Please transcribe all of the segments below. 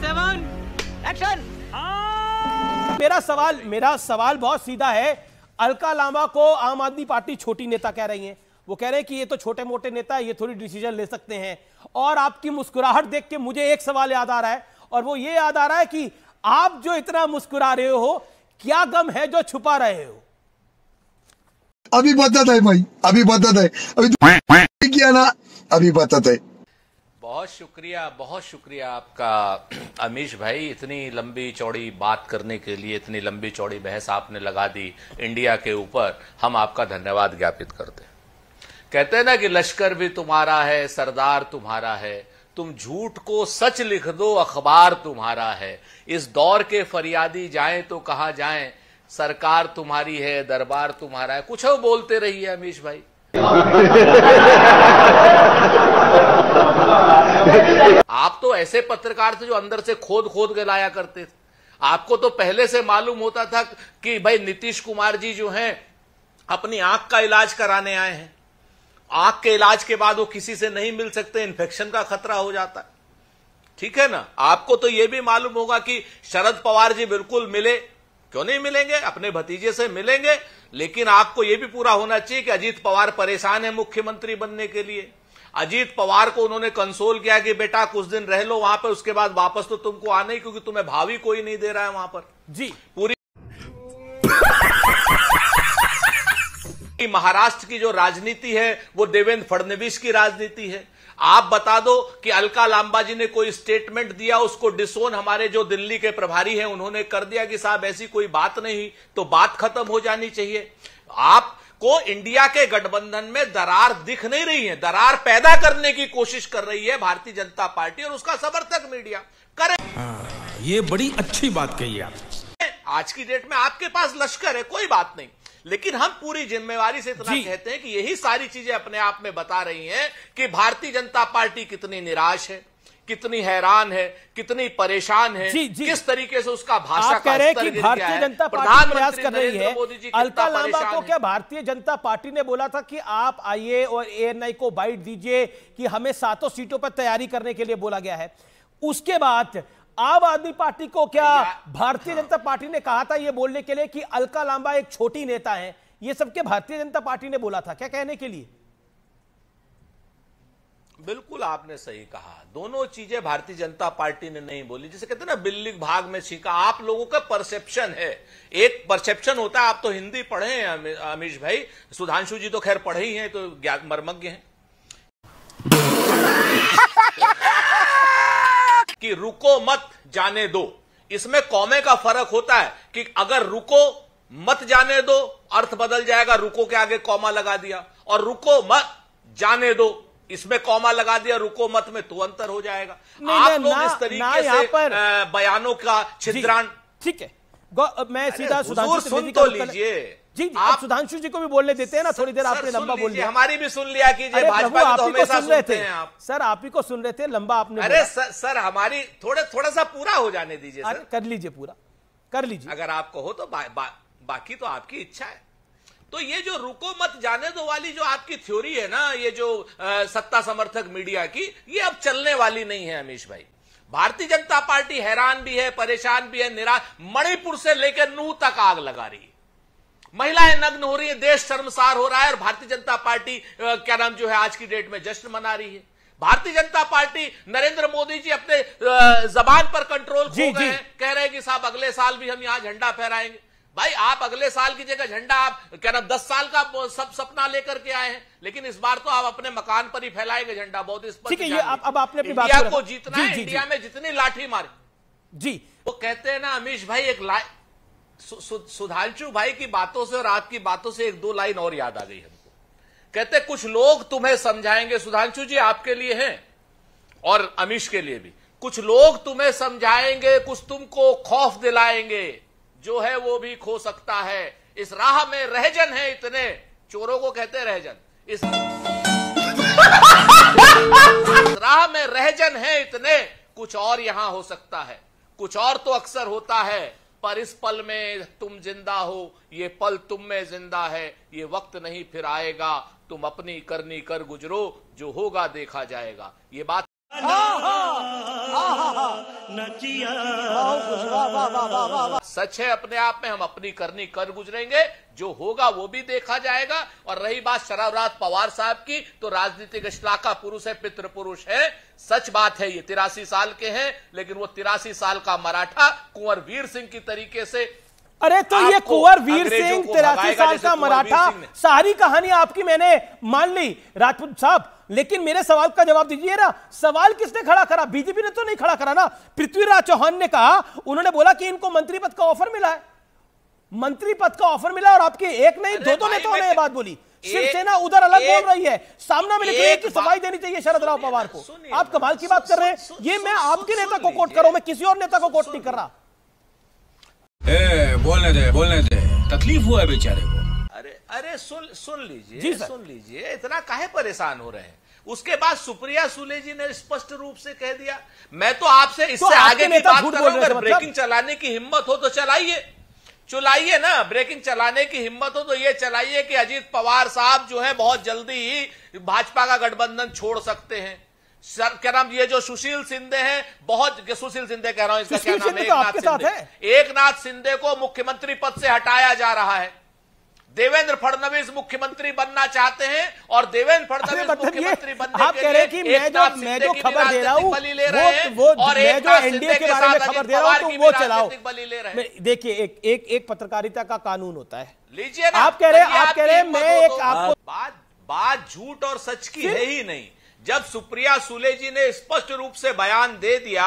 Seven action ah! मेरा सवाल मेरा सवाल बहुत सीधा है अलका लामा को आम आदमी पार्टी छोटी नेता कह रही है वो कह रहे हैं कि ये तो छोटे मोटे नेता है ये थोड़ी डिसीजन ले सकते हैं और आपकी मुस्कुराहट देख के मुझे एक सवाल याद आ रहा है और वो ये याद आ रहा है कि आप जो इतना मुस्कुरा रहे हो क्या गम है जो छुपा रहे हो अभी बताता है भाई अभी बताता है अभी तो किया ना अभी बताता है बहुत शुक्रिया बहुत शुक्रिया आपका अमीश भाई इतनी लंबी चौड़ी बात करने के लिए इतनी लंबी चौड़ी बहस आपने लगा दी इंडिया के ऊपर हम आपका धन्यवाद ज्ञापित करते कहते हैं ना कि लश्कर भी तुम्हारा है सरदार तुम्हारा है तुम झूठ को सच लिख दो अखबार तुम्हारा है इस दौर के फरियादी जाए तो कहा जाए सरकार तुम्हारी है दरबार तुम्हारा है कुछ बोलते रहिए अमीश भाई आप तो ऐसे पत्रकार थे जो अंदर से खोद खोद के लाया करते थे आपको तो पहले से मालूम होता था कि भाई नीतीश कुमार जी जो हैं अपनी आंख का इलाज कराने आए हैं आंख के इलाज के बाद वो किसी से नहीं मिल सकते इन्फेक्शन का खतरा हो जाता है ठीक है ना आपको तो यह भी मालूम होगा कि शरद पवार जी बिल्कुल मिले क्यों नहीं मिलेंगे अपने भतीजे से मिलेंगे लेकिन आपको यह भी पूरा होना चाहिए कि अजीत पवार परेशान है मुख्यमंत्री बनने के लिए अजीत पवार को उन्होंने कंसोल किया कि बेटा कुछ दिन रह लो वहां पर उसके बाद वापस तो तुमको आना ही क्योंकि तुम्हें भावी कोई नहीं दे रहा है वहां पर जी पूरी महाराष्ट्र की जो राजनीति है वो देवेंद्र फडणवीस की राजनीति है आप बता दो कि अलका लांबाजी ने कोई स्टेटमेंट दिया उसको डिसोन हमारे जो दिल्ली के प्रभारी हैं उन्होंने कर दिया कि साहब ऐसी कोई बात नहीं तो बात खत्म हो जानी चाहिए आप को इंडिया के गठबंधन में दरार दिख नहीं रही है दरार पैदा करने की कोशिश कर रही है भारतीय जनता पार्टी और उसका समर्थक मीडिया करें हाँ, ये बड़ी अच्छी बात कही आप आज की डेट में आपके पास लश्कर है कोई बात नहीं लेकिन हम पूरी जिम्मेवारी से इतना कहते हैं कि यही सारी चीजें अपने आप में बता रही हैं कि भारतीय जनता पार्टी कितनी निराश है कितनी हैरान है कितनी परेशान है जी, जी। किस तरीके से उसका भाषा कह रहे हैं कि भारतीय जनता पार्टी प्रयास कर रही है अलका लांबा को क्या भारतीय जनता पार्टी ने बोला था कि आप आइए और एएनआई को बाइट दीजिए कि हमें सातों सीटों पर तैयारी करने के लिए बोला गया है उसके बाद आम आदमी पार्टी को क्या भारतीय हाँ। जनता पार्टी ने कहा था यह बोलने के लिए कि अलका लांबा एक छोटी नेता है यह सबके भारतीय जनता पार्टी ने बोला था क्या कहने के लिए बिल्कुल आपने सही कहा दोनों चीजें भारतीय जनता पार्टी ने नहीं बोली जिसे कहते ना बिल्ली भाग में छीका आप लोगों का परसेप्शन है एक परसेप्शन होता है आप तो हिंदी पढ़े हैं अमीश भाई सुधांशु जी तो खैर पढ़े ही हैं तो मर्मज्ञ हैं कि रुको मत जाने दो इसमें कौमे का फर्क होता है कि अगर रुको मत जाने दो अर्थ बदल जाएगा रुको के आगे कौमा लगा दिया और रुको मत जाने दो इसमें कौमा लगा दिया रुको मत में तो अंतर हो जाएगा आप लोग इस तरीके से पर, बयानों का छिद्रान ठीक है मैं सीधा सुन तो लीजिए जी, जी आप सुधांशु जी को भी बोलने देते हैं ना थोड़ी देर आपने लंबा बोल दिया हमारी भी सुन लिया कीजिए भाजपा तो आप ही को सुन रहे थे आप सर आप ही को सुन रहे थे लंबा आपने अरे सर, सर हमारी थोड़े थोड़ा सा पूरा हो जाने दीजिए कर लीजिए पूरा कर लीजिए अगर आपको हो तो बाकी तो आपकी इच्छा है तो ये जो रुको मत जाने दो वाली जो आपकी थ्योरी है ना ये जो आ, सत्ता समर्थक मीडिया की ये अब चलने वाली नहीं है अमीश भाई भारतीय जनता पार्टी हैरान भी है परेशान भी है निराश मणिपुर से लेकर नूह तक आग लगा रही है महिलाएं नग्न हो रही है देश शर्मसार हो रहा है और भारतीय जनता पार्टी क्या नाम जो है आज की डेट में जश्न मना रही है भारतीय जनता पार्टी नरेंद्र मोदी जी अपने जबान पर कंट्रोल खो गए हैं कह रहे हैं कि साहब अगले साल भी हम यहां झंडा फहराएंगे भाई आप अगले साल की जगह झंडा आप क्या ना दस साल का सब सपना लेकर के आए हैं लेकिन इस बार तो आप अपने मकान पर ही फैलाएंगे झंडा बहुत इस ठीक है तो ये आप, अब आपने अपनी इंडिया को जीतना जी, है जी, इंडिया जी. में जितनी लाठी मारे जी वो कहते हैं ना अमीश भाई एक लाइन सु, सु, सुधांशु भाई की बातों से और आपकी बातों से एक दो लाइन और याद आ गई हमको कहते कुछ लोग तुम्हें समझाएंगे सुधांशु जी आपके लिए है और अमीश के लिए भी कुछ लोग तुम्हें समझाएंगे कुछ तुमको खौफ दिलाएंगे जो है वो भी खो सकता है इस राह में रहजन है इतने चोरों को कहते रहजन इस राह में रहजन है इतने कुछ और यहां हो सकता है कुछ और तो अक्सर होता है पर इस पल में तुम जिंदा हो ये पल तुम में जिंदा है ये वक्त नहीं फिर आएगा तुम अपनी करनी कर गुजरो जो होगा देखा जाएगा ये बात सच है अपने आप में हम अपनी करनी कर गुजरेंगे जो होगा वो भी देखा जाएगा और रही बात शराबरात पवार साहब की तो राजनीतिक श्लाका पुरुष है पितृ पुरुष है सच बात है ये तिरासी साल के हैं लेकिन वो तिरासी साल का मराठा कुंवर वीर सिंह की तरीके से अरे तो ये कुंवर वीर सिंह तिरासी साल का मराठा सारी कहानी आपकी मैंने मान ली राजपूत साहब लेकिन मेरे सवाल का जवाब दीजिए ना सवाल किसने खड़ा करा बीजेपी ने तो नहीं खड़ा करा ना पृथ्वीराज चौहान ने कहा उन्होंने बोला कि इनको मंत्री पद का ऑफर मिला है मंत्री पद का ऑफर मिला और आपके एक नहीं दो दो नेताओं ने यह बात बोली शिवसेना उधर अलग बोल रही है सामना में एक की सफाई देनी चाहिए शरद राव पवार को आप कमाल की बात कर रहे हैं ये मैं आपके नेता को कोट कर रहा हूं मैं किसी और नेता को कोट नहीं कर रहा बोलने दे बोलने दे तकलीफ हुआ है बेचारे को अरे सुन सुन लीजिए जी सुन लीजिए इतना काहे परेशान हो रहे हैं उसके बाद सुप्रिया सुले जी ने स्पष्ट रूप से कह दिया मैं तो आपसे तो इससे तो आगे की बात करूंगा मतलब? ब्रेकिंग चलाने की हिम्मत हो तो चलाइए चलाइए ना ब्रेकिंग चलाने की हिम्मत हो तो ये चलाइए कि अजीत पवार साहब जो है बहुत जल्दी ही भाजपा का गठबंधन छोड़ सकते हैं सर क्या नाम ये जो सुशील सिंधे हैं बहुत सुशील सिंधे कह रहा हूं इसका क्या नाम है तो एक नाथ सिंधे को मुख्यमंत्री पद से हटाया जा रहा है देवेंद्र फडणवीस मुख्यमंत्री बनना चाहते हैं और देवेंद्र फडणवीस मतलब मुख्यमंत्री बनने आप कह रहे हैं कि मैं जो मैं जो खबर दे रहा हूँ तो वो, वो और मैं जो एनडीए के बारे में खबर दे रहा हूँ तो वो चलाओ देखिए एक एक एक पत्रकारिता का कानून होता है लीजिए आप कह रहे हैं आप कह रहे हैं मैं एक आपको बात बात झूठ और सच की है ही नहीं जब सुप्रिया सुले जी ने स्पष्ट रूप से बयान दे दिया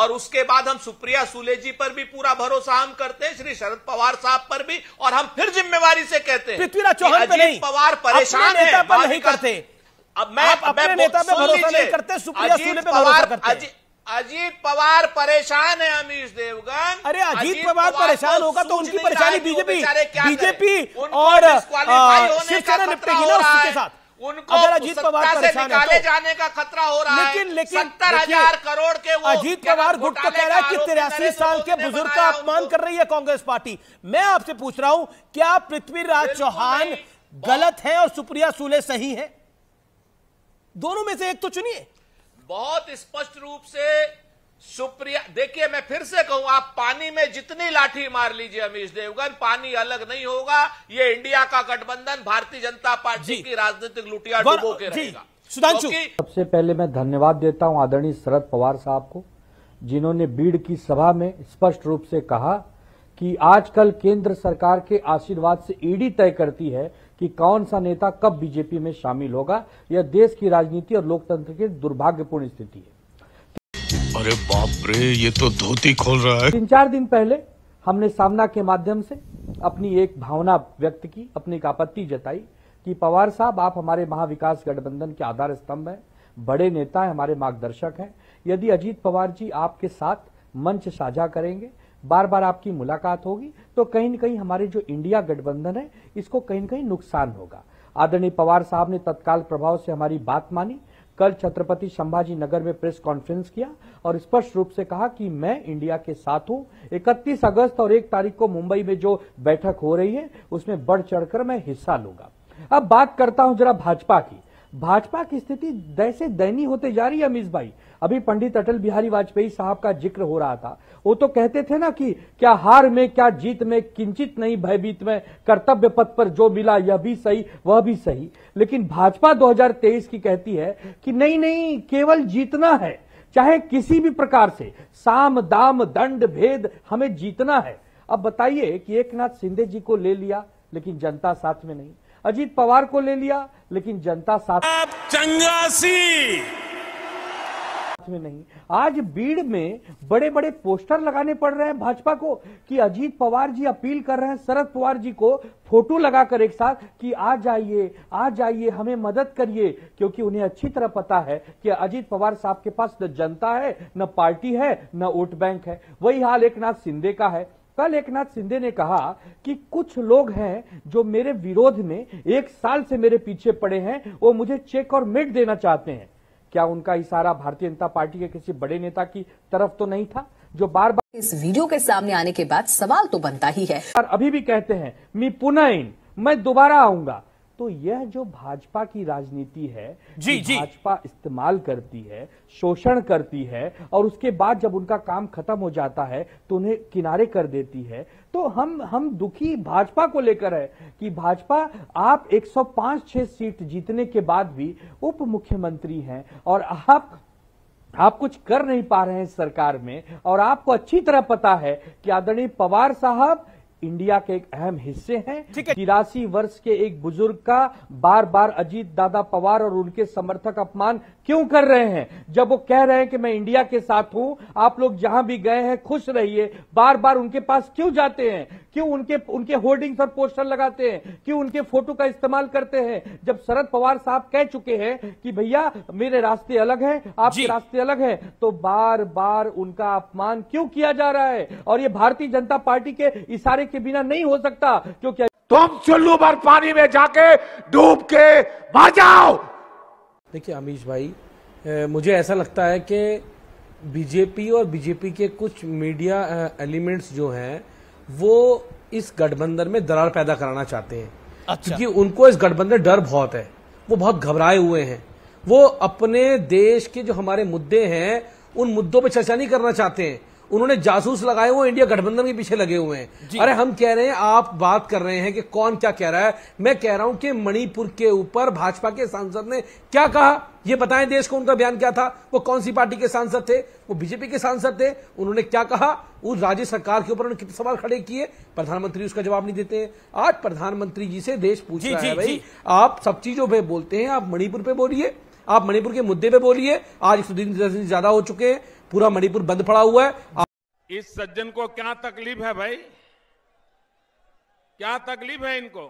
और उसके बाद हम सुप्रिया सुले जी पर भी पूरा भरोसा हम करते हैं श्री शरद पवार साहब पर भी और हम फिर जिम्मेवारी से कहते हैं पृथ्वीराज चौहान पर नहीं पवार परेशान है पर नहीं करते अब मैं आप अपने नेता पे भरोसा नहीं करते सुप्रिया सुले पे भरोसा करते अजीत पवार परेशान है अमीश देवगन अरे अजीत पवार परेशान होगा तो उनकी परेशानी बीजेपी बीजेपी और शिवसेना निपटेगी ना उसके साथ उनको अजीत पवार से तो निकाले जाने का खतरा हो रहा लेकिन, है लेकिन सत्तर हजार करोड़ के वो अजीत पवार गुट को कह रहा है कि तिरासी तो साल के बुजुर्ग का अपमान कर रही है कांग्रेस पार्टी मैं आपसे पूछ रहा हूं क्या पृथ्वीराज चौहान गलत है और सुप्रिया सूले सही है दोनों में से एक तो चुनिए बहुत स्पष्ट रूप से सुप्रिया देखिए मैं फिर से कहूं आप पानी में जितनी लाठी मार लीजिए अमीश देवगन पानी अलग नहीं होगा ये इंडिया का गठबंधन भारतीय जनता पार्टी की राजनीतिक लुटिया के रहेगा सुधांशु सबसे पहले मैं धन्यवाद देता हूं आदरणीय शरद पवार साहब को जिन्होंने बीड़ की सभा में स्पष्ट रूप से कहा कि आजकल केंद्र सरकार के आशीर्वाद से ईडी तय करती है कि कौन सा नेता कब बीजेपी में शामिल होगा यह देश की राजनीति और लोकतंत्र की दुर्भाग्यपूर्ण स्थिति है अरे बाप रे ये तो धोती खोल रहा है तीन चार दिन पहले हमने सामना के माध्यम से अपनी एक भावना व्यक्त की अपनी एक आपत्ति जताई कि पवार साहब आप हमारे महाविकास गठबंधन के आधार स्तंभ हैं बड़े नेता हैं हमारे मार्गदर्शक हैं यदि अजीत पवार जी आपके साथ मंच साझा करेंगे बार बार आपकी मुलाकात होगी तो कहीं न कहीं हमारे जो इंडिया गठबंधन है इसको कहीं न कहीं नुकसान होगा आदरणीय पवार साहब ने तत्काल प्रभाव से हमारी बात मानी कल छत्रपति संभाजी नगर में प्रेस कॉन्फ्रेंस किया और स्पष्ट रूप से कहा कि मैं इंडिया के साथ हूं 31 अगस्त और 1 तारीख को मुंबई में जो बैठक हो रही है उसमें बढ़ चढ़कर मैं हिस्सा लूंगा अब बात करता हूं जरा भाजपा की भाजपा की स्थिति दैसे दयनीय होते जा रही है अमीश भाई अभी पंडित अटल बिहारी वाजपेयी साहब का जिक्र हो रहा था वो तो कहते थे ना कि क्या हार में क्या जीत में किंचित नहीं भयभीत में कर्तव्य पथ पर जो मिला यह भी सही वह भी सही लेकिन भाजपा 2023 की कहती है कि नहीं नहीं केवल जीतना है चाहे किसी भी प्रकार से साम दाम दंड भेद हमें जीतना है अब बताइए कि एक नाथ सिंधे जी को ले लिया लेकिन जनता साथ में नहीं अजीत पवार को ले लिया लेकिन जनता साथ आप चंगासी में नहीं आज बीड़ में बड़े बड़े पोस्टर लगाने पड़ रहे हैं भाजपा को कि अजीत पवार जी अपील कर रहे हैं शरद पवार जी को फोटो लगाकर एक साथ कि आ जाइए आ जाइए हमें मदद करिए क्योंकि उन्हें अच्छी तरह पता है कि अजीत पवार साहब के पास न जनता है न पार्टी है न वोट बैंक है वही हाल एक नाथ का है कल एक नाथ शिंदे ने कहा कि कुछ लोग हैं जो मेरे विरोध में एक साल से मेरे पीछे पड़े हैं वो मुझे चेक और मेट देना चाहते हैं क्या उनका इशारा भारतीय जनता पार्टी के किसी बड़े नेता की तरफ तो नहीं था जो बार बार इस वीडियो के सामने आने के बाद सवाल तो बनता ही है और अभी भी कहते हैं मी पुनः मैं दोबारा आऊंगा तो यह जो भाजपा की राजनीति है जी जी भाजपा इस्तेमाल करती है शोषण करती है और उसके बाद जब उनका काम खत्म हो जाता है तो उन्हें किनारे कर देती है तो हम हम दुखी भाजपा को लेकर है कि भाजपा आप 105-6 सीट जीतने के बाद भी उप मुख्यमंत्री हैं और आप आप कुछ कर नहीं पा रहे हैं सरकार में और आपको अच्छी तरह पता है कि आदरणीय पवार साहब इंडिया के एक अहम हिस्से हैं तिरासी वर्ष के एक बुजुर्ग का बार बार अजीत दादा पवार और उनके समर्थक अपमान क्यों कर रहे हैं जब वो कह रहे हैं कि मैं इंडिया के साथ हूं आप लोग जहां भी गए हैं खुश रहिए बार बार उनके पास क्यों जाते हैं क्यों उनके उनके होर्डिंग्स और पोस्टर लगाते हैं क्यों उनके फोटो का इस्तेमाल करते हैं जब शरद पवार साहब कह चुके हैं कि भैया मेरे रास्ते अलग हैं आपके रास्ते अलग हैं तो बार बार उनका अपमान क्यों किया जा रहा है और ये भारतीय जनता पार्टी के इशारे के बिना नहीं हो सकता क्योंकि तुम चुल्लू भर पानी में जाके डूब के मर जाओ देखिए अमीश भाई ए, मुझे ऐसा लगता है कि बीजेपी और बीजेपी के कुछ मीडिया एलिमेंट्स जो हैं वो इस गठबंधन में दरार पैदा कराना चाहते हैं अच्छा। क्योंकि उनको इस गठबंधन डर बहुत है वो बहुत घबराए हुए हैं वो अपने देश के जो हमारे मुद्दे हैं उन मुद्दों पर चर्चा नहीं करना चाहते हैं उन्होंने जासूस लगाए वो इंडिया गठबंधन के पीछे लगे हुए हैं अरे हम कह रहे हैं आप बात कर रहे हैं कि कौन क्या कह रहा है मैं कह रहा हूं कि मणिपुर के ऊपर भाजपा के सांसद ने क्या कहा ये बताएं देश को उनका बयान क्या था वो कौन सी पार्टी के सांसद थे वो बीजेपी के सांसद थे उन्होंने क्या कहा उस राज्य सरकार के ऊपर उन्होंने कितने सवाल खड़े किए प्रधानमंत्री उसका जवाब नहीं देते हैं आज प्रधानमंत्री जी से देश पूछ रहा है भाई आप सब चीजों पर बोलते हैं आप मणिपुर पे बोलिए आप मणिपुर के मुद्दे पे बोलिए आज सुधीर ज्यादा हो चुके हैं पूरा मणिपुर बंद पड़ा हुआ है इस सज्जन को क्या तकलीफ है भाई क्या तकलीफ है इनको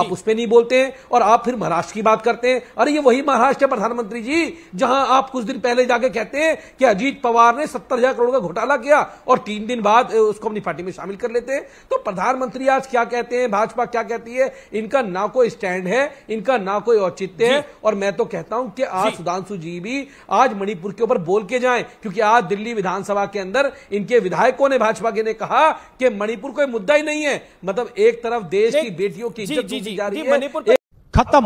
आप उस पर नहीं बोलते हैं और आप फिर महाराष्ट्र की बात करते हैं अरे ये वही महाराष्ट्र है प्रधानमंत्री जी जहां आप कुछ दिन पहले जाके कहते हैं कि अजीत पवार ने सत्तर हजार करोड़ का घोटाला किया और तीन दिन बाद उसको अपनी पार्टी में शामिल कर लेते हैं तो प्रधानमंत्री आज क्या कहते हैं भाजपा क्या कहती है इनका ना कोई स्टैंड है इनका ना कोई औचित्य है और मैं तो कहता हूं कि आज सुधांशु जी भी आज मणिपुर के ऊपर बोल के जाए क्योंकि आज दिल्ली विधानसभा के अंदर इनके विधायकों ने भाजपा के ने कहा कि मणिपुर कोई मुद्दा ही नहीं है मतलब एक तरफ देश की बेटियों की इज्जत भेजी जा रही है खत्म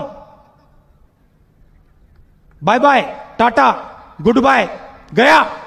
bye bye tata goodbye गया